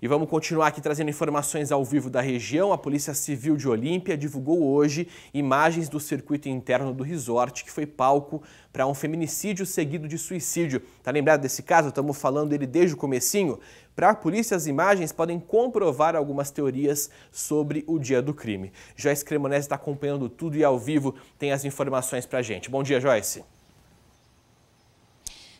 E vamos continuar aqui trazendo informações ao vivo da região. A Polícia Civil de Olímpia divulgou hoje imagens do circuito interno do resort, que foi palco para um feminicídio seguido de suicídio. Tá lembrado desse caso? Estamos falando dele desde o comecinho. Para a polícia, as imagens podem comprovar algumas teorias sobre o dia do crime. Joyce Cremonese está acompanhando tudo e ao vivo tem as informações para gente. Bom dia, Joyce.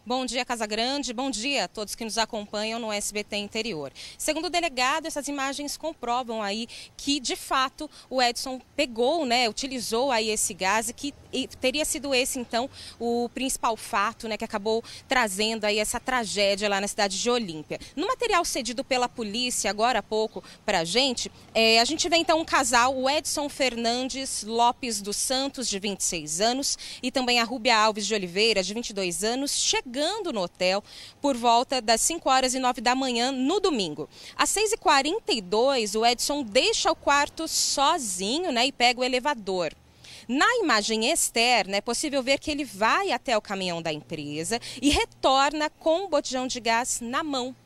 Bom dia, Casa Grande. Bom dia a todos que nos acompanham no SBT Interior. Segundo o delegado, essas imagens comprovam aí que, de fato, o Edson pegou, né, utilizou aí esse gás e que e teria sido esse, então, o principal fato, né, que acabou trazendo aí essa tragédia lá na cidade de Olímpia. No material cedido pela polícia, agora há pouco, para a gente, é, a gente vê, então, um casal, o Edson Fernandes Lopes dos Santos, de 26 anos, e também a Rúbia Alves de Oliveira, de 22 anos, chegando chegando no hotel por volta das 5 horas e 9 da manhã no domingo. Às 6h42, o Edson deixa o quarto sozinho né, e pega o elevador. Na imagem externa, é possível ver que ele vai até o caminhão da empresa e retorna com o botijão de gás na mão.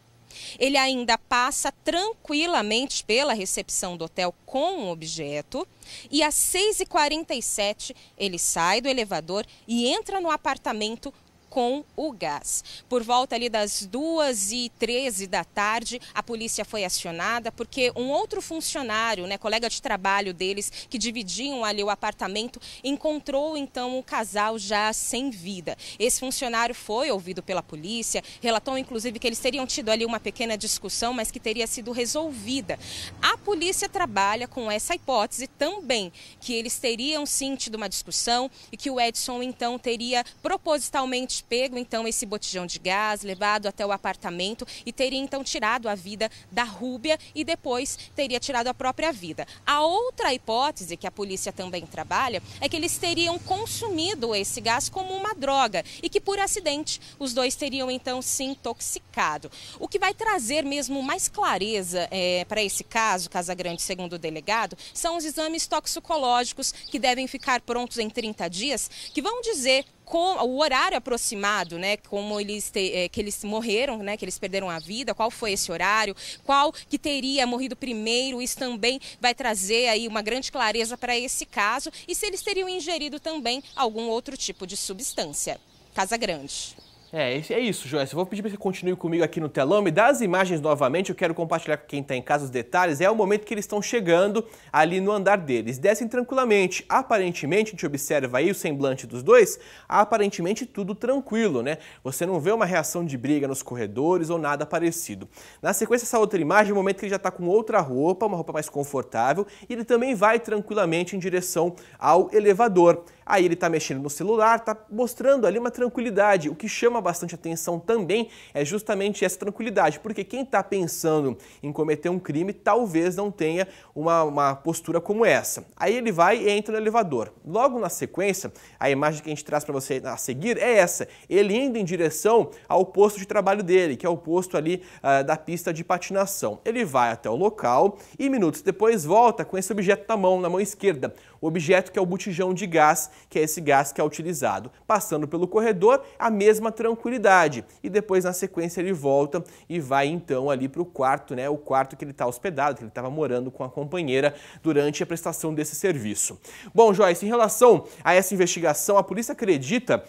Ele ainda passa tranquilamente pela recepção do hotel com o um objeto e às 6h47 ele sai do elevador e entra no apartamento com o gás. Por volta ali das 2 e 13 da tarde, a polícia foi acionada porque um outro funcionário, né, colega de trabalho deles, que dividiam ali o apartamento, encontrou então o casal já sem vida. Esse funcionário foi ouvido pela polícia, relatou inclusive que eles teriam tido ali uma pequena discussão, mas que teria sido resolvida. A polícia trabalha com essa hipótese também, que eles teriam sim tido uma discussão e que o Edson então teria propositalmente pego então esse botijão de gás, levado até o apartamento e teria então tirado a vida da Rúbia e depois teria tirado a própria vida. A outra hipótese que a polícia também trabalha é que eles teriam consumido esse gás como uma droga e que por acidente os dois teriam então se intoxicado. O que vai trazer mesmo mais clareza é, para esse caso, Casagrande, segundo o delegado, são os exames toxicológicos que devem ficar prontos em 30 dias, que vão dizer com, o horário aproximado, né, como eles te, é, que eles morreram, né, que eles perderam a vida, qual foi esse horário, qual que teria morrido primeiro, isso também vai trazer aí uma grande clareza para esse caso e se eles teriam ingerido também algum outro tipo de substância. Casa Grande. É, é isso, Joyce. Eu vou pedir para você continue comigo aqui no telão. Me dá as imagens novamente. Eu quero compartilhar com quem está em casa os detalhes. É o momento que eles estão chegando ali no andar deles. Descem tranquilamente. Aparentemente, a gente observa aí o semblante dos dois, aparentemente tudo tranquilo, né? Você não vê uma reação de briga nos corredores ou nada parecido. Na sequência, essa outra imagem é o momento que ele já está com outra roupa, uma roupa mais confortável, e ele também vai tranquilamente em direção ao elevador. Aí ele está mexendo no celular, está mostrando ali uma tranquilidade. O que chama bastante atenção também é justamente essa tranquilidade, porque quem está pensando em cometer um crime talvez não tenha uma, uma postura como essa. Aí ele vai e entra no elevador. Logo na sequência, a imagem que a gente traz para você a seguir é essa: ele indo em direção ao posto de trabalho dele, que é o posto ali uh, da pista de patinação. Ele vai até o local e minutos depois volta com esse objeto na mão, na mão esquerda, o objeto que é o botijão de gás que é esse gás que é utilizado. Passando pelo corredor, a mesma tranquilidade. E depois, na sequência, ele volta e vai então ali para o quarto, né? O quarto que ele está hospedado, que ele estava morando com a companheira durante a prestação desse serviço. Bom, Joyce, em relação a essa investigação, a polícia acredita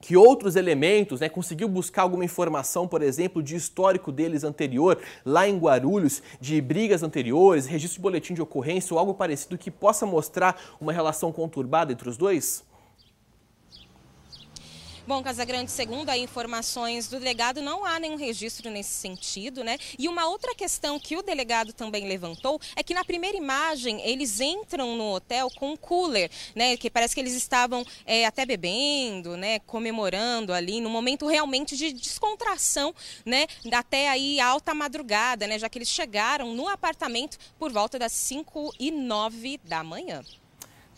que outros elementos, né, conseguiu buscar alguma informação, por exemplo, de histórico deles anterior, lá em Guarulhos, de brigas anteriores, registro de boletim de ocorrência ou algo parecido que possa mostrar uma relação conturbada entre os dois? Bom, Casagrande, segundo informações do delegado, não há nenhum registro nesse sentido, né? E uma outra questão que o delegado também levantou é que na primeira imagem eles entram no hotel com um cooler, né? Que parece que eles estavam é, até bebendo, né? Comemorando ali, no momento realmente de descontração, né? Até aí alta madrugada, né? Já que eles chegaram no apartamento por volta das 5 e 9 da manhã.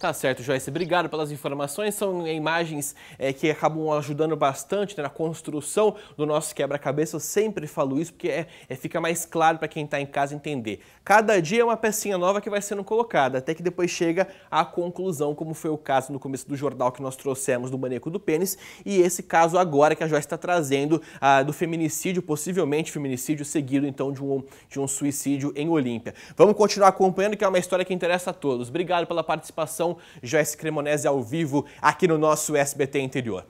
Tá certo, Joyce. Obrigado pelas informações. São imagens é, que acabam ajudando bastante né, na construção do nosso quebra-cabeça. Eu sempre falo isso porque é, é fica mais claro para quem está em casa entender. Cada dia é uma pecinha nova que vai sendo colocada, até que depois chega à conclusão, como foi o caso no começo do jornal que nós trouxemos do Maneco do Pênis, e esse caso agora que a Joyce está trazendo ah, do feminicídio, possivelmente feminicídio, seguido então de um, de um suicídio em Olímpia. Vamos continuar acompanhando, que é uma história que interessa a todos. Obrigado pela participação. Joyce Cremonese ao vivo aqui no nosso SBT Interior.